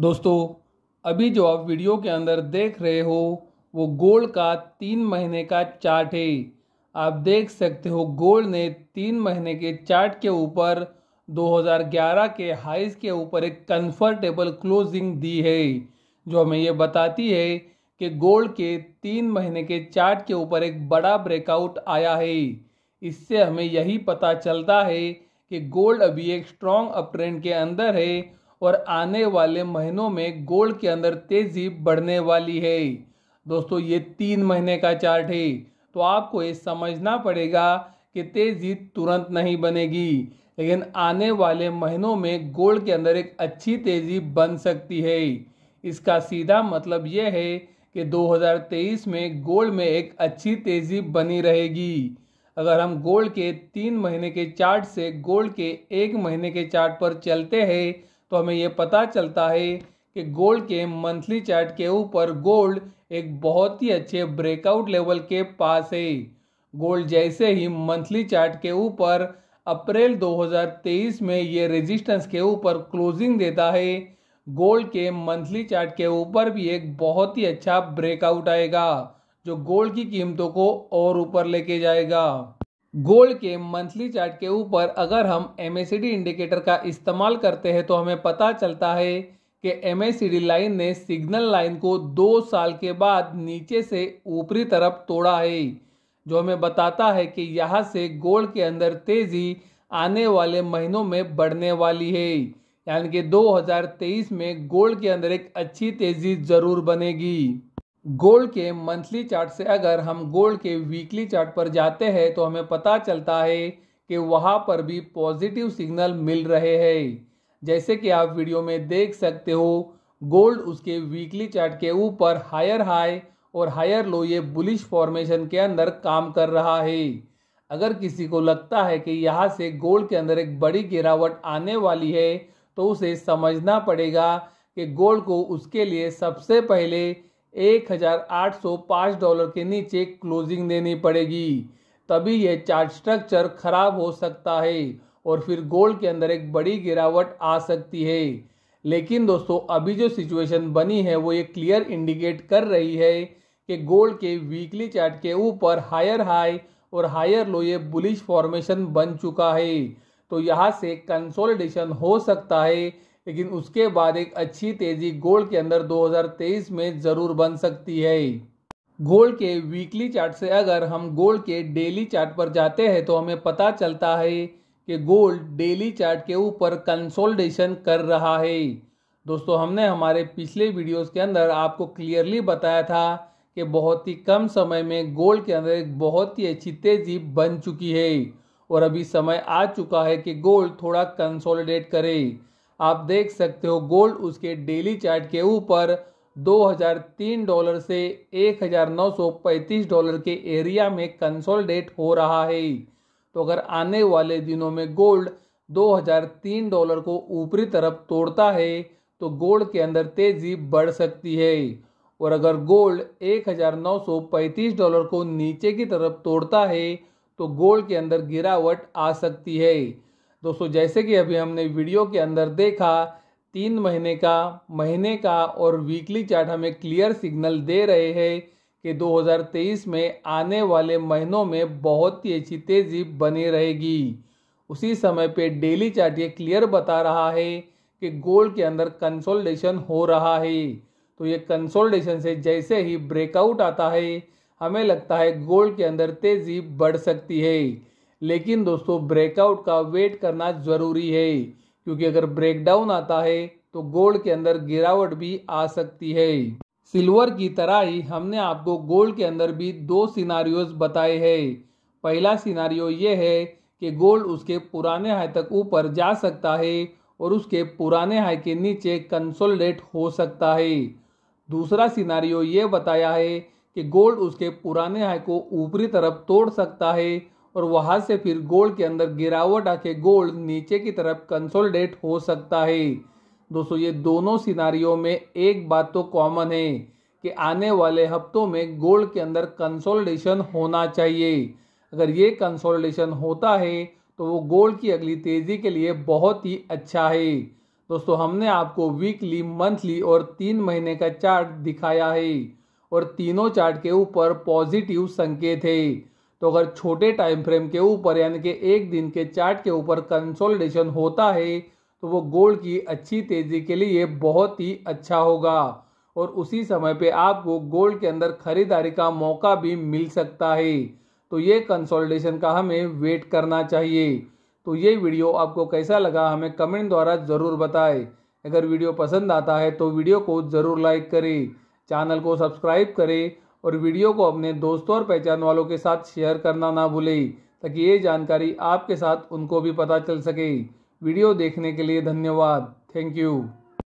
दोस्तों अभी जो आप वीडियो के अंदर देख रहे हो वो गोल्ड का तीन महीने का चार्ट है आप देख सकते हो गोल्ड ने तीन महीने के चार्ट के ऊपर 2011 के हाइस के ऊपर एक कंफर्टेबल क्लोजिंग दी है जो हमें ये बताती है कि गोल्ड के तीन महीने के चार्ट के ऊपर एक बड़ा ब्रेकआउट आया है इससे हमें यही पता चलता है कि गोल्ड अभी एक स्ट्रॉन्ग अप्रेंड के अंदर है और आने वाले महीनों में गोल्ड के अंदर तेजी बढ़ने वाली है दोस्तों ये तीन महीने का चार्ट है तो आपको ये समझना पड़ेगा कि तेजी तुरंत नहीं बनेगी लेकिन आने वाले महीनों में गोल्ड के अंदर एक अच्छी तेजी बन सकती है इसका सीधा मतलब यह है कि 2023 में गोल्ड में एक अच्छी तेजी बनी रहेगी अगर हम गोल्ड के तीन महीने के चार्ट से गोल्ड के एक महीने के चार्ट पर चलते हैं तो हमें ये पता चलता है कि गोल्ड के मंथली चार्ट के ऊपर गोल्ड एक बहुत ही अच्छे ब्रेकआउट लेवल के पास है गोल्ड जैसे ही मंथली चार्ट के ऊपर अप्रैल 2023 में ये रेजिस्टेंस के ऊपर क्लोजिंग देता है गोल्ड के मंथली चार्ट के ऊपर भी एक बहुत ही अच्छा ब्रेकआउट आएगा जो गोल्ड की कीमतों को और ऊपर लेके जाएगा गोल्ड के मंथली चार्ट के ऊपर अगर हम एम इंडिकेटर का इस्तेमाल करते हैं तो हमें पता चलता है कि एम लाइन ने सिग्नल लाइन को दो साल के बाद नीचे से ऊपरी तरफ तोड़ा है जो हमें बताता है कि यहाँ से गोल्ड के अंदर तेज़ी आने वाले महीनों में बढ़ने वाली है यानी कि 2023 में गोल्ड के अंदर एक अच्छी तेज़ी ज़रूर बनेगी गोल्ड के मंथली चार्ट से अगर हम गोल्ड के वीकली चार्ट पर जाते हैं तो हमें पता चलता है कि वहाँ पर भी पॉजिटिव सिग्नल मिल रहे हैं जैसे कि आप वीडियो में देख सकते हो गोल्ड उसके वीकली चार्ट के ऊपर हायर हाई और हायर लो ये बुलिश फॉर्मेशन के अंदर काम कर रहा है अगर किसी को लगता है कि यहाँ से गोल्ड के अंदर एक बड़ी गिरावट आने वाली है तो उसे समझना पड़ेगा कि गोल्ड को उसके लिए सबसे पहले एक हज़ार आठ सौ पाँच डॉलर के नीचे क्लोजिंग देनी पड़ेगी तभी यह चार्ट स्ट्रक्चर खराब हो सकता है और फिर गोल्ड के अंदर एक बड़ी गिरावट आ सकती है लेकिन दोस्तों अभी जो सिचुएशन बनी है वो ये क्लियर इंडिकेट कर रही है कि गोल्ड के वीकली चार्ट के ऊपर हायर हाई और हायर लो ये बुलिश फॉर्मेशन बन चुका है तो यहाँ से कंसोलिडेशन हो सकता है लेकिन उसके बाद एक अच्छी तेजी गोल्ड के अंदर 2023 में ज़रूर बन सकती है गोल्ड के वीकली चार्ट से अगर हम गोल्ड के डेली चार्ट पर जाते हैं तो हमें पता चलता है कि गोल्ड डेली चार्ट के ऊपर कंसोलिडेशन कर रहा है दोस्तों हमने हमारे पिछले वीडियोस के अंदर आपको क्लियरली बताया था कि बहुत ही कम समय में गोल्ड के अंदर एक बहुत ही अच्छी तेज़ी बन चुकी है और अभी समय आ चुका है कि गोल्ड थोड़ा कंसोलिडेट करे आप देख सकते हो गोल्ड उसके डेली चार्ट के ऊपर 2003 डॉलर से 1935 डॉलर के एरिया में कंसोलिडेट हो रहा है तो अगर आने वाले दिनों में गोल्ड 2003 डॉलर को ऊपरी तरफ तोड़ता है तो गोल्ड के अंदर तेजी बढ़ सकती है और अगर गोल्ड 1935 डॉलर को नीचे की तरफ तोड़ता है तो गोल्ड के अंदर गिरावट आ सकती है दोस्तों जैसे कि अभी हमने वीडियो के अंदर देखा तीन महीने का महीने का और वीकली चार्ट हमें क्लियर सिग्नल दे रहे हैं कि 2023 में आने वाले महीनों में बहुत ही अच्छी तेज़ी बनी रहेगी उसी समय पे डेली चार्ट ये क्लियर बता रहा है कि गोल्ड के अंदर कंसोलिडेशन हो रहा है तो ये कंसोलिडेशन से जैसे ही ब्रेकआउट आता है हमें लगता है गोल्ड के अंदर तेज़ी बढ़ सकती है लेकिन दोस्तों ब्रेकआउट का वेट करना ज़रूरी है क्योंकि अगर ब्रेकडाउन आता है तो गोल्ड के अंदर गिरावट भी आ सकती है सिल्वर की तरह ही हमने आपको गोल्ड के अंदर भी दो सिनारियोज बताए हैं पहला सिनारियो ये है कि गोल्ड उसके पुराने हाई तक ऊपर जा सकता है और उसके पुराने हाई के नीचे कंसोलिडेट हो सकता है दूसरा सिनारियो ये बताया है कि गोल्ड उसके पुराने हाई को ऊपरी तरफ तोड़ सकता है और वहां से फिर गोल्ड के अंदर गिरावट आके गोल्ड नीचे की तरफ कंसोलिडेट हो सकता है दोस्तों ये दोनों सिनारियों में एक बात तो कॉमन है कि आने वाले हफ्तों में गोल्ड के अंदर कंसोलिडेशन होना चाहिए अगर ये कंसोलिडेशन होता है तो वो गोल्ड की अगली तेज़ी के लिए बहुत ही अच्छा है दोस्तों हमने आपको वीकली मंथली और तीन महीने का चार्ट दिखाया है और तीनों चार्ट के ऊपर पॉजिटिव संकेत है तो अगर छोटे टाइम फ्रेम के ऊपर यानी कि एक दिन के चार्ट के ऊपर कंसोलिडेशन होता है तो वो गोल्ड की अच्छी तेज़ी के लिए बहुत ही अच्छा होगा और उसी समय पे आपको गोल्ड के अंदर खरीदारी का मौका भी मिल सकता है तो ये कंसोलिडेशन का हमें वेट करना चाहिए तो ये वीडियो आपको कैसा लगा हमें कमेंट द्वारा ज़रूर बताएं अगर वीडियो पसंद आता है तो वीडियो को ज़रूर लाइक करें चैनल को सब्सक्राइब करें और वीडियो को अपने दोस्तों और पहचान वालों के साथ शेयर करना ना भूलें ताकि ये जानकारी आपके साथ उनको भी पता चल सके वीडियो देखने के लिए धन्यवाद थैंक यू